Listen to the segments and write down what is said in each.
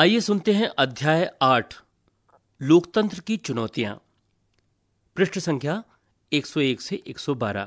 आइए सुनते हैं अध्याय आठ लोकतंत्र की चुनौतियां पृष्ठ संख्या 101 से 112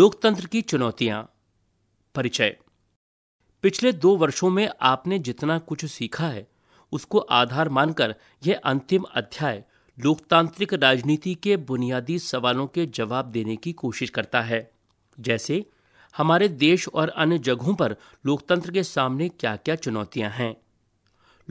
लोकतंत्र की चुनौतियां परिचय पिछले दो वर्षों में आपने जितना कुछ सीखा है उसको आधार मानकर यह अंतिम अध्याय लोकतांत्रिक राजनीति के बुनियादी सवालों के जवाब देने की कोशिश करता है जैसे हमारे देश और अन्य जगहों पर लोकतंत्र के सामने क्या क्या चुनौतियां हैं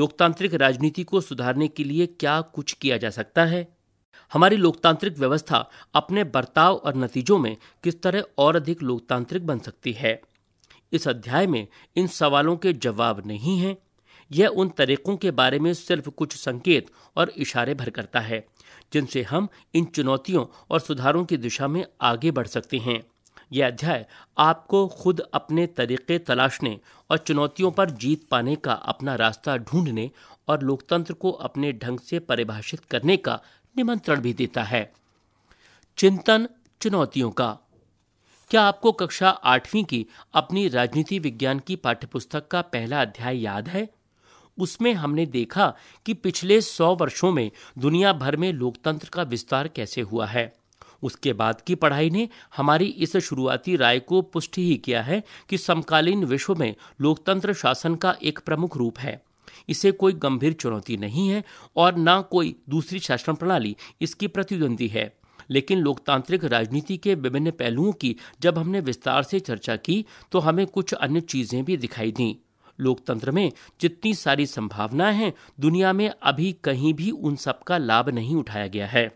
लोकतांत्रिक राजनीति को सुधारने के लिए क्या कुछ किया जा सकता है हमारी लोकतांत्रिक व्यवस्था अपने बर्ताव और नतीजों में किस तरह और अधिक लोकतांत्रिक बन सकती है इस अध्याय में इन सवालों के जवाब नहीं हैं यह उन तरीकों के बारे में सिर्फ कुछ संकेत और इशारे भर करता है जिनसे हम इन चुनौतियों और सुधारों की दिशा में आगे बढ़ सकते हैं यह अध्याय आपको खुद अपने तरीके तलाशने और चुनौतियों पर जीत पाने का अपना रास्ता ढूंढने और लोकतंत्र को अपने ढंग से परिभाषित करने का निमंत्रण भी देता है चिंतन चुनौतियों का क्या आपको कक्षा आठवीं की अपनी राजनीति विज्ञान की पाठ्यपुस्तक का पहला अध्याय याद है उसमें हमने देखा कि पिछले सौ वर्षों में दुनिया भर में लोकतंत्र का विस्तार कैसे हुआ है उसके बाद की पढ़ाई ने हमारी इस शुरुआती राय को पुष्टि ही किया है कि समकालीन विश्व में लोकतंत्र शासन का एक प्रमुख रूप है इसे कोई गंभीर चुनौती नहीं है और न कोई दूसरी शासन प्रणाली इसकी प्रतिद्वंदी है लेकिन लोकतांत्रिक राजनीति के विभिन्न पहलुओं की जब हमने विस्तार से चर्चा की तो हमें कुछ अन्य चीजें भी दिखाई दी लोकतंत्र में जितनी सारी संभावनाएं हैं दुनिया में अभी कहीं भी उन सब का लाभ नहीं उठाया गया है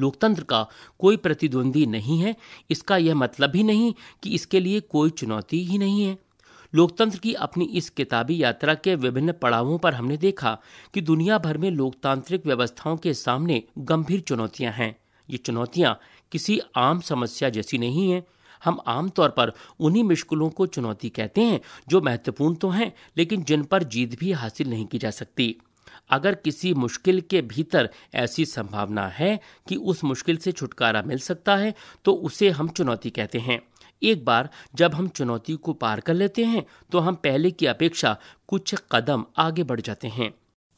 लोकतंत्र का कोई प्रतिद्वंदी नहीं है इसका यह मतलब ही नहीं कि इसके लिए कोई चुनौती ही नहीं है लोकतंत्र की अपनी इस किताबी यात्रा के विभिन्न पड़ावों पर हमने देखा कि दुनिया भर में लोकतांत्रिक व्यवस्थाओं के सामने गंभीर चुनौतियां हैं ये चुनौतियां किसी आम समस्या जैसी नहीं है हम आमतौर पर उन्हीं मुश्किलों को चुनौती कहते हैं जो महत्वपूर्ण तो हैं लेकिन जिन पर जीत भी हासिल नहीं की जा सकती अगर किसी मुश्किल के भीतर ऐसी संभावना है कि उस मुश्किल से छुटकारा मिल सकता है तो उसे हम चुनौती कहते हैं एक बार जब हम चुनौती को पार कर लेते हैं तो हम पहले की अपेक्षा कुछ कदम आगे बढ़ जाते हैं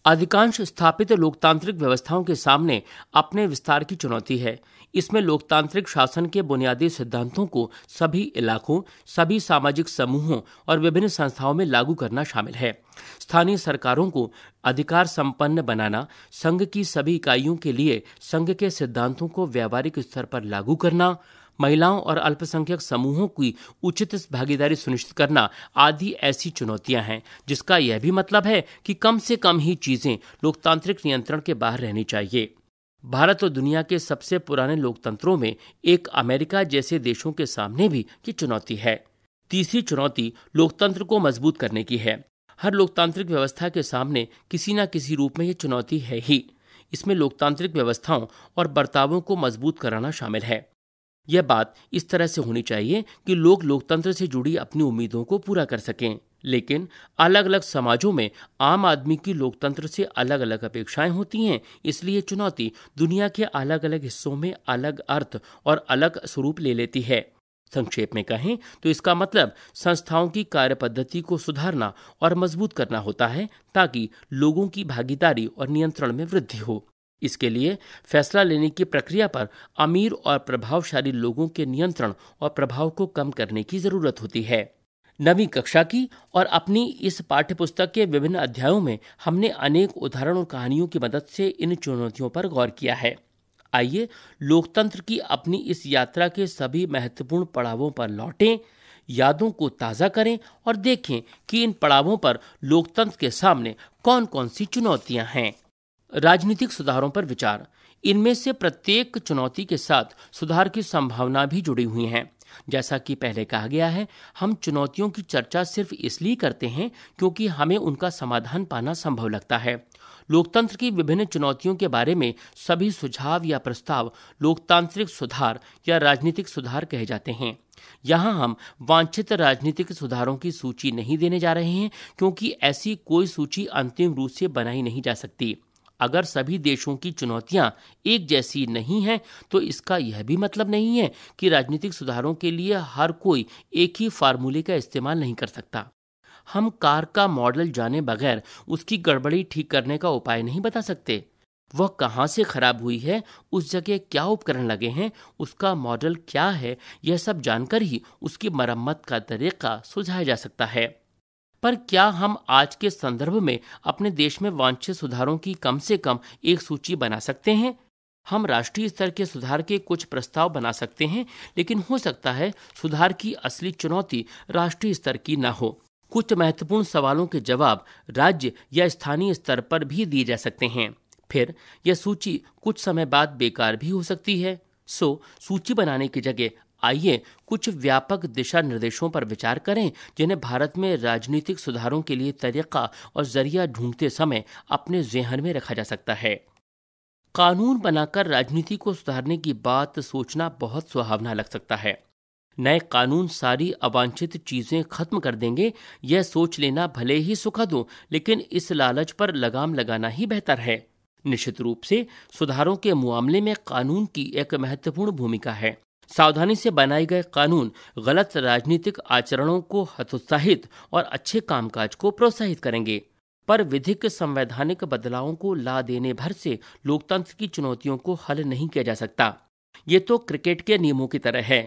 अधिकांश स्थापित लोकतांत्रिक व्यवस्थाओं के सामने अपने विस्तार की चुनौती है इसमें लोकतांत्रिक शासन के बुनियादी सिद्धांतों को सभी इलाकों सभी सामाजिक समूहों और विभिन्न संस्थाओं में लागू करना शामिल है स्थानीय सरकारों को अधिकार संपन्न बनाना संघ की सभी इकाइयों के लिए संघ के सिद्धांतों को व्यावहारिक स्तर पर लागू करना महिलाओं और अल्पसंख्यक समूहों की उचित भागीदारी सुनिश्चित करना आदि ऐसी चुनौतियां हैं जिसका यह भी मतलब है कि कम से कम ही चीजें लोकतांत्रिक नियंत्रण के बाहर रहनी चाहिए भारत और दुनिया के सबसे पुराने लोकतंत्रों में एक अमेरिका जैसे देशों के सामने भी ये चुनौती है तीसरी चुनौती लोकतंत्र को मजबूत करने की है हर लोकतांत्रिक व्यवस्था के सामने किसी न किसी रूप में ये चुनौती है ही इसमें लोकतांत्रिक व्यवस्थाओं और बर्तावों को मजबूत कराना शामिल है यह बात इस तरह से होनी चाहिए कि लोग लोकतंत्र से जुड़ी अपनी उम्मीदों को पूरा कर सकें लेकिन अलग अलग समाजों में आम आदमी की लोकतंत्र से अलग अलग अपेक्षाएं होती हैं इसलिए चुनौती दुनिया के अलग अलग हिस्सों में अलग अर्थ और अलग स्वरूप ले लेती है संक्षेप में कहें तो इसका मतलब संस्थाओं की कार्य पद्धति को सुधारना और मजबूत करना होता है ताकि लोगों की भागीदारी और नियंत्रण में वृद्धि हो इसके लिए फैसला लेने की प्रक्रिया पर अमीर और प्रभावशाली लोगों के नियंत्रण और प्रभाव को कम करने की जरूरत होती है नवी कक्षा की और अपनी इस पाठ्य पुस्तक के विभिन्न अध्यायों में हमने अनेक उदाहरण और कहानियों की मदद से इन चुनौतियों पर गौर किया है आइए लोकतंत्र की अपनी इस यात्रा के सभी महत्वपूर्ण पड़ावों पर लौटें यादों को ताज़ा करें और देखें कि इन पड़ावों पर लोकतंत्र के सामने कौन कौन सी चुनौतियां हैं राजनीतिक सुधारों पर विचार इनमें से प्रत्येक चुनौती के साथ सुधार की संभावना भी जुड़ी हुई है जैसा कि पहले कहा गया है हम चुनौतियों की चर्चा सिर्फ इसलिए करते हैं क्योंकि हमें उनका समाधान पाना संभव लगता है लोकतंत्र की विभिन्न चुनौतियों के बारे में सभी सुझाव या प्रस्ताव लोकतांत्रिक सुधार या राजनीतिक सुधार कहे जाते हैं यहाँ हम वांछित राजनीतिक सुधारों की सूची नहीं देने जा रहे हैं क्योंकि ऐसी कोई सूची अंतिम रूप से बनाई नहीं जा सकती अगर सभी देशों की चुनौतियां एक जैसी नहीं हैं तो इसका यह भी मतलब नहीं है कि राजनीतिक सुधारों के लिए हर कोई एक ही फार्मूले का इस्तेमाल नहीं कर सकता हम कार का मॉडल जाने बगैर उसकी गड़बड़ी ठीक करने का उपाय नहीं बता सकते वह कहाँ से खराब हुई है उस जगह क्या उपकरण लगे हैं उसका मॉडल क्या है यह सब जानकर ही उसकी मरम्मत का तरीका सुझाया जा सकता है पर क्या हम आज के संदर्भ में अपने देश में वांछित सुधारों की कम से कम एक सूची बना सकते हैं हम राष्ट्रीय स्तर के सुधार के कुछ प्रस्ताव बना सकते हैं लेकिन हो सकता है सुधार की असली चुनौती राष्ट्रीय स्तर की न हो कुछ महत्वपूर्ण सवालों के जवाब राज्य या स्थानीय स्तर पर भी दिए जा सकते हैं फिर यह सूची कुछ समय बाद बेकार भी हो सकती है सो सूची बनाने की जगह आइए कुछ व्यापक दिशा निर्देशों पर विचार करें जिन्हें भारत में राजनीतिक सुधारों के लिए तरीका और जरिया ढूंढते समय अपने जेहन में रखा जा सकता है कानून बनाकर राजनीति को सुधारने की बात सोचना बहुत सुहावना लग सकता है नए कानून सारी अवांछित चीजें खत्म कर देंगे यह सोच लेना भले ही सुखद हो लेकिन इस लालच पर लगाम लगाना ही बेहतर है निश्चित रूप से सुधारों के मामले में कानून की एक महत्वपूर्ण भूमिका है सावधानी से बनाए गए कानून गलत राजनीतिक आचरणों को हतोत्साहित और अच्छे कामकाज को प्रोत्साहित करेंगे पर विधिक संवैधानिक बदलावों को ला देने भर से लोकतंत्र की चुनौतियों को हल नहीं किया जा सकता ये तो क्रिकेट के नियमों की तरह है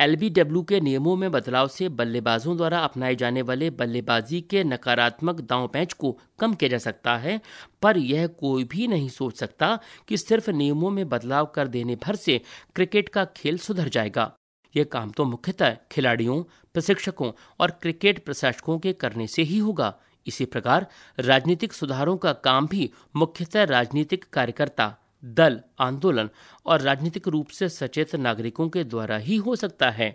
एलबीडब्ल्यू के नियमों में बदलाव से बल्लेबाजों द्वारा अपनाए जाने वाले बल्लेबाजी के नकारात्मक दांव पैच को कम किया जा सकता है पर यह कोई भी नहीं सोच सकता कि सिर्फ नियमों में बदलाव कर देने भर से क्रिकेट का खेल सुधर जाएगा यह काम तो मुख्यतः खिलाड़ियों प्रशिक्षकों और क्रिकेट प्रशासकों के करने से ही होगा इसी प्रकार राजनीतिक सुधारों का काम भी मुख्यतः राजनीतिक कार्यकर्ता दल आंदोलन और राजनीतिक रूप से सचेत नागरिकों के द्वारा ही हो सकता है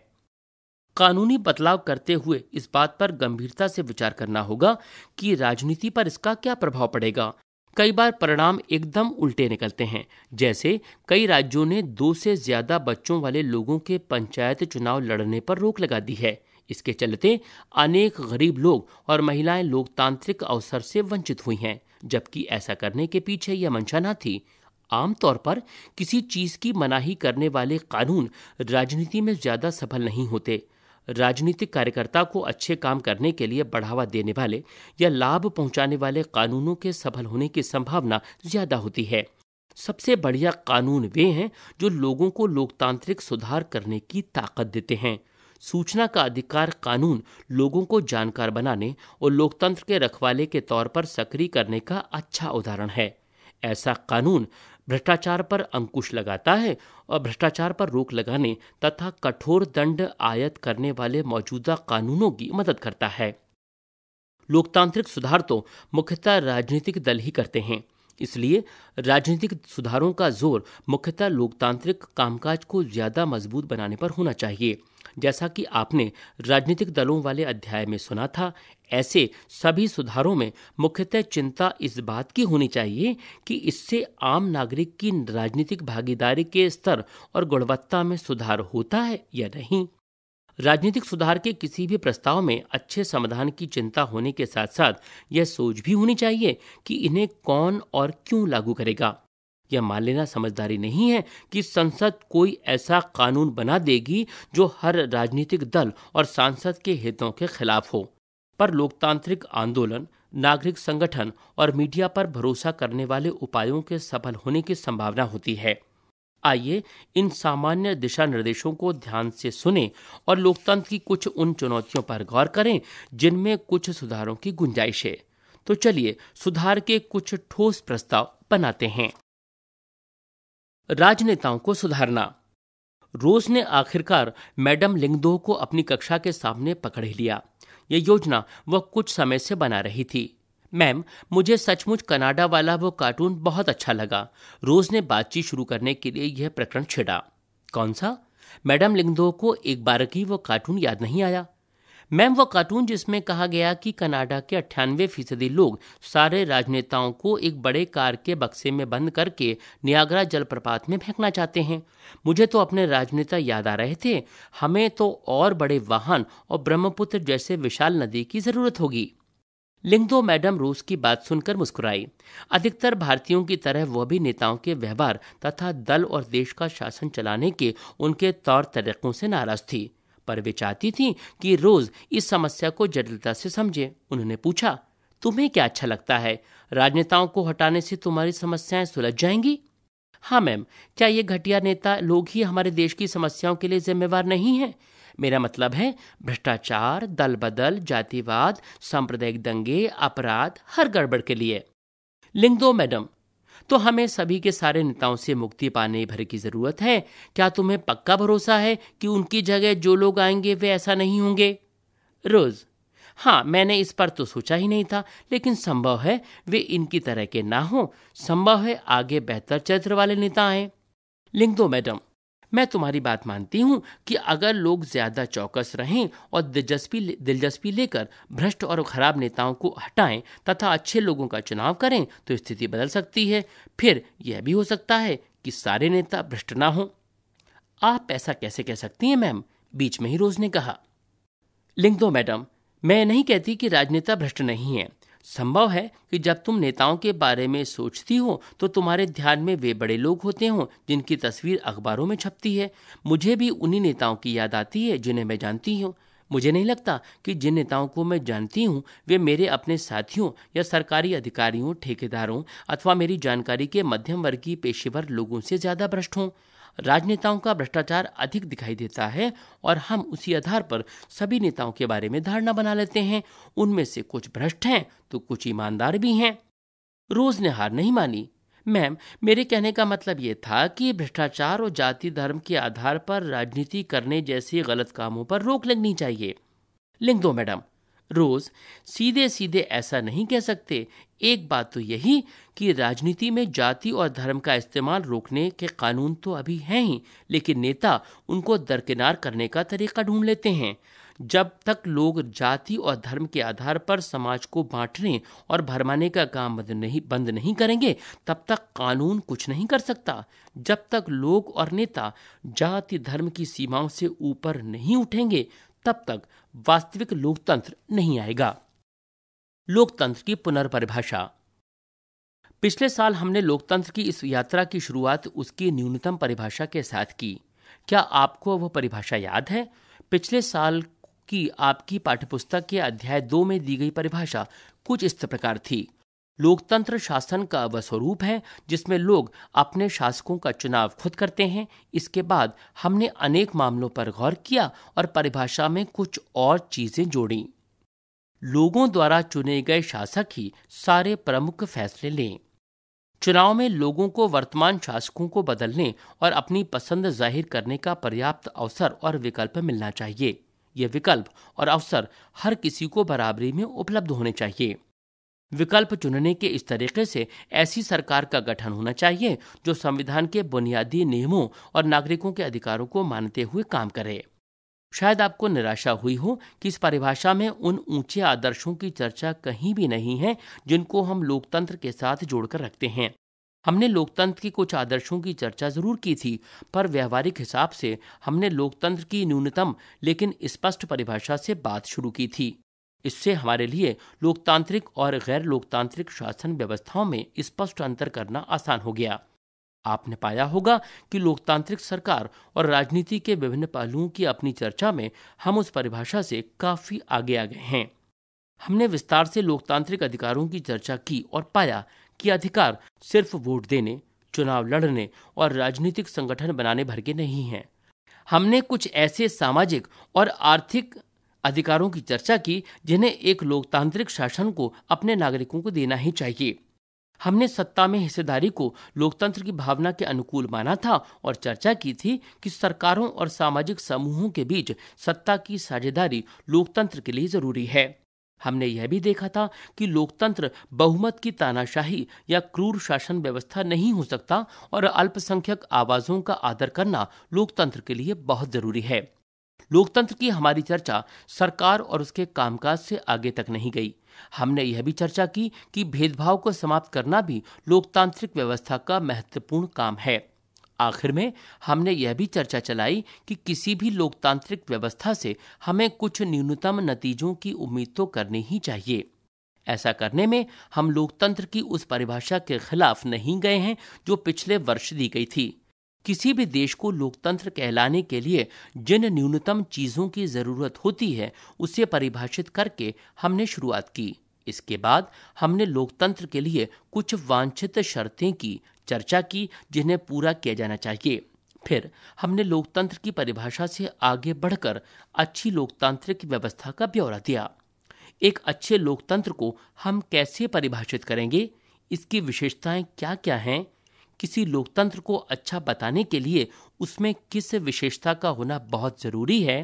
कानूनी बदलाव करते हुए इस बात पर गंभीरता से विचार करना होगा कि राजनीति पर इसका क्या प्रभाव पड़ेगा कई बार परिणाम एकदम उल्टे निकलते हैं जैसे कई राज्यों ने दो से ज्यादा बच्चों वाले लोगों के पंचायत चुनाव लड़ने पर रोक लगा दी है इसके चलते अनेक गरीब लोग और महिलाएं लोकतांत्रिक अवसर से वंचित हुई हैं जबकि ऐसा करने के पीछे यह मंशा न थी आमतौर पर किसी चीज की मनाही करने वाले कानून राजनीति में ज्यादा सफल नहीं होते राजनीतिक कार्यकर्ता को अच्छे काम करने के लिए बढ़ावा देने वाले या लाभ पहुंचाने वाले कानूनों के सफल होने की संभावना ज्यादा होती है सबसे बढ़िया कानून वे हैं जो लोगों को लोकतांत्रिक सुधार करने की ताकत देते हैं सूचना का अधिकार कानून लोगों को जानकार बनाने और लोकतंत्र के रखवाले के तौर पर सक्रिय करने का अच्छा उदाहरण है ऐसा कानून भ्रष्टाचार पर अंकुश लगाता है और भ्रष्टाचार पर रोक लगाने तथा कठोर दंड आयत करने वाले मौजूदा कानूनों की मदद करता है लोकतांत्रिक सुधार तो मुख्यतः राजनीतिक दल ही करते हैं इसलिए राजनीतिक सुधारों का जोर मुख्यतः लोकतांत्रिक कामकाज को ज्यादा मजबूत बनाने पर होना चाहिए जैसा कि आपने राजनीतिक दलों वाले अध्याय में सुना था ऐसे सभी सुधारों में मुख्यतः चिंता इस बात की होनी चाहिए कि इससे आम नागरिक की राजनीतिक भागीदारी के स्तर और गुणवत्ता में सुधार होता है या नहीं राजनीतिक सुधार के किसी भी प्रस्ताव में अच्छे समाधान की चिंता होने के साथ साथ यह सोच भी होनी चाहिए कि इन्हें कौन और क्यों लागू करेगा यह मान लेना समझदारी नहीं है कि संसद कोई ऐसा कानून बना देगी जो हर राजनीतिक दल और सांसद के हितों के खिलाफ हो पर लोकतांत्रिक आंदोलन नागरिक संगठन और मीडिया पर भरोसा करने वाले उपायों के सफल होने की संभावना होती है आइए इन सामान्य दिशा निर्देशों को ध्यान से सुने और लोकतंत्र की कुछ उन चुनौतियों पर गौर करें जिनमें कुछ सुधारों की गुंजाइश है तो चलिए सुधार के कुछ ठोस प्रस्ताव बनाते हैं राजनेताओं को सुधारना रोज ने आखिरकार मैडम लिंगदोह को अपनी कक्षा के सामने पकड़ लिया ये योजना वह कुछ समय से बना रही थी मैम मुझे सचमुच कनाडा वाला वो कार्टून बहुत अच्छा लगा रोज ने बातचीत शुरू करने के लिए यह प्रकरण छेड़ा कौन सा मैडम लिंगदो को एक बार की वो कार्टून याद नहीं आया मैम वो कार्टून जिसमें कहा गया कि कनाडा के अट्ठानवे फीसदी लोग सारे राजनेताओं को एक बड़े कार के बक्से में बंद करके नियागरा जलप्रपात में फेंकना चाहते हैं मुझे तो अपने राजनेता याद आ रहे थे हमें तो और बड़े वाहन और ब्रह्मपुत्र जैसे विशाल नदी की जरूरत होगी लिंगदो मैडम रूस की बात सुनकर मुस्कुराई अधिकतर भारतीयों की तरह वह भी नेताओं के व्यवहार तथा दल और देश का शासन चलाने के उनके तौर तरीकों से नाराज थी पर वे चाहती थीं कि रोज इस समस्या को जटिलता से समझें उन्होंने पूछा तुम्हें क्या अच्छा लगता है राजनेताओं को हटाने से तुम्हारी समस्याएं सुलझ जाएंगी हाँ मैम क्या ये घटिया नेता लोग ही हमारे देश की समस्याओं के लिए जिम्मेवार नहीं है मेरा मतलब है भ्रष्टाचार दल बदल जातिवाद सांप्रदायिक दंगे अपराध हर गड़बड़ के लिए लिंग दो मैडम तो हमें सभी के सारे नेताओं से मुक्ति पाने भर की जरूरत है क्या तुम्हें पक्का भरोसा है कि उनकी जगह जो लोग आएंगे वे ऐसा नहीं होंगे रोज हाँ मैंने इस पर तो सोचा ही नहीं था लेकिन संभव है वे इनकी तरह के ना हों संभव है आगे बेहतर चरित्र वाले नेता आए लिख दो मैडम मैं तुम्हारी बात मानती हूँ कि अगर लोग ज़्यादा चौकस रहें और दिलचस्पी दिलचस्पी लेकर भ्रष्ट और खराब नेताओं को हटाएं तथा अच्छे लोगों का चुनाव करें तो स्थिति बदल सकती है फिर यह भी हो सकता है कि सारे नेता भ्रष्ट ना हों आप ऐसा कैसे कह सकती हैं मैम बीच में ही रोज ने कहा लिंग दो मैडम मैं नहीं कहती कि राजनेता भ्रष्ट नहीं है संभव है कि जब तुम नेताओं के बारे में सोचती हो तो तुम्हारे ध्यान में वे बड़े लोग होते हों जिनकी तस्वीर अखबारों में छपती है मुझे भी उन्हीं नेताओं की याद आती है जिन्हें मैं जानती हूँ मुझे नहीं लगता कि जिन नेताओं को मैं जानती हूँ वे मेरे अपने साथियों या सरकारी अधिकारियों ठेकेदारों अथवा मेरी जानकारी के मध्यम वर्गीय पेशेवर लोगों से ज़्यादा भ्रष्ट हों राजनेताओं का भ्रष्टाचार अधिक दिखाई देता है और हम उसी आधार पर सभी नेताओं के बारे में धारणा बना लेते हैं उनमें से कुछ भ्रष्ट हैं तो कुछ ईमानदार भी हैं रोज ने हार नहीं मानी मैम मेरे कहने का मतलब ये था कि भ्रष्टाचार और जाति धर्म के आधार पर राजनीति करने जैसे गलत कामों पर रोक लगनी चाहिए लिख दो मैडम रोज सीधे सीधे ऐसा नहीं कह सकते एक बात तो यही कि राजनीति में जाति और धर्म का इस्तेमाल रोकने के कानून तो अभी हैं ही लेकिन नेता उनको दरकिनार करने का तरीका ढूंढ लेते हैं जब तक लोग जाति और धर्म के आधार पर समाज को बांटने और भरमाने का काम बंद नहीं बंद नहीं करेंगे तब तक कानून कुछ नहीं कर सकता जब तक लोग और नेता जाति धर्म की सीमाओं से ऊपर नहीं उठेंगे तब तक वास्तविक लोकतंत्र नहीं आएगा लोकतंत्र की पुनर्परिभाषा पिछले साल हमने लोकतंत्र की इस यात्रा की शुरुआत उसकी न्यूनतम परिभाषा के साथ की क्या आपको वह परिभाषा याद है पिछले साल की आपकी पाठ्यपुस्तक के अध्याय दो में दी गई परिभाषा कुछ इस प्रकार थी लोकतंत्र शासन का वह स्वरूप है जिसमें लोग अपने शासकों का चुनाव खुद करते हैं इसके बाद हमने अनेक मामलों पर गौर किया और परिभाषा में कुछ और चीजें जोड़ी लोगों द्वारा चुने गए शासक ही सारे प्रमुख फैसले लें चुनाव में लोगों को वर्तमान शासकों को बदलने और अपनी पसंद जाहिर करने का पर्याप्त अवसर और विकल्प मिलना चाहिए यह विकल्प और अवसर हर किसी को बराबरी में उपलब्ध होने चाहिए विकल्प चुनने के इस तरीके से ऐसी सरकार का गठन होना चाहिए जो संविधान के बुनियादी नियमों और नागरिकों के अधिकारों को मानते हुए काम करे शायद आपको निराशा हुई हो कि इस परिभाषा में उन ऊंचे आदर्शों की चर्चा कहीं भी नहीं है जिनको हम लोकतंत्र के साथ जोड़कर रखते हैं हमने लोकतंत्र के कुछ आदर्शों की चर्चा जरूर की थी पर व्यवहारिक हिसाब से हमने लोकतंत्र की न्यूनतम लेकिन स्पष्ट परिभाषा से बात शुरू की थी इससे हमारे लिए लोकतांत्रिक और गैर लोकतांत्रिक शासन व्यवस्थाओं में स्पष्ट अंतर करना आसान हो गया आपने पाया होगा कि लोकतांत्रिक सरकार और राजनीति के विभिन्न पहलुओं की अपनी चर्चा में हम उस परिभाषा से काफी आगे आ गए हैं हमने विस्तार से लोकतांत्रिक अधिकारों की चर्चा की और पाया कि अधिकार सिर्फ वोट देने चुनाव लड़ने और राजनीतिक संगठन बनाने भर के नहीं हैं हमने कुछ ऐसे सामाजिक और आर्थिक अधिकारों की चर्चा की जिन्हें एक लोकतांत्रिक शासन को अपने नागरिकों को देना ही चाहिए हमने सत्ता में हिस्सेदारी को लोकतंत्र की भावना के अनुकूल माना था और चर्चा की थी कि सरकारों और सामाजिक समूहों के बीच सत्ता की साझेदारी लोकतंत्र के लिए जरूरी है हमने यह भी देखा था कि लोकतंत्र बहुमत की तानाशाही या क्रूर शासन व्यवस्था नहीं हो सकता और अल्पसंख्यक आवाजों का आदर करना लोकतंत्र के लिए बहुत जरूरी है लोकतंत्र की हमारी चर्चा सरकार और उसके कामकाज से आगे तक नहीं गई हमने यह भी चर्चा की कि भेदभाव को समाप्त करना भी लोकतांत्रिक व्यवस्था का महत्वपूर्ण काम है आखिर में हमने यह भी चर्चा चलाई कि किसी भी लोकतांत्रिक व्यवस्था से हमें कुछ न्यूनतम नतीजों की उम्मीद तो करनी ही चाहिए ऐसा करने में हम लोकतंत्र की उस परिभाषा के खिलाफ नहीं गए हैं जो पिछले वर्ष दी गई थी किसी भी देश को लोकतंत्र कहलाने के लिए जिन न्यूनतम चीज़ों की ज़रूरत होती है उसे परिभाषित करके हमने शुरुआत की इसके बाद हमने लोकतंत्र के लिए कुछ वांछित शर्तें की चर्चा की जिन्हें पूरा किया जाना चाहिए फिर हमने लोकतंत्र की परिभाषा से आगे बढ़कर अच्छी लोकतांत्रिक व्यवस्था का ब्यौरा दिया एक अच्छे लोकतंत्र को हम कैसे परिभाषित करेंगे इसकी विशेषताएं क्या क्या हैं किसी लोकतंत्र को अच्छा बताने के लिए उसमें किस विशेषता का होना बहुत जरूरी है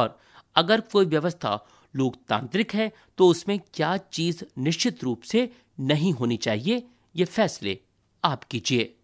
और अगर कोई व्यवस्था लोकतांत्रिक है तो उसमें क्या चीज निश्चित रूप से नहीं होनी चाहिए ये फैसले आप कीजिए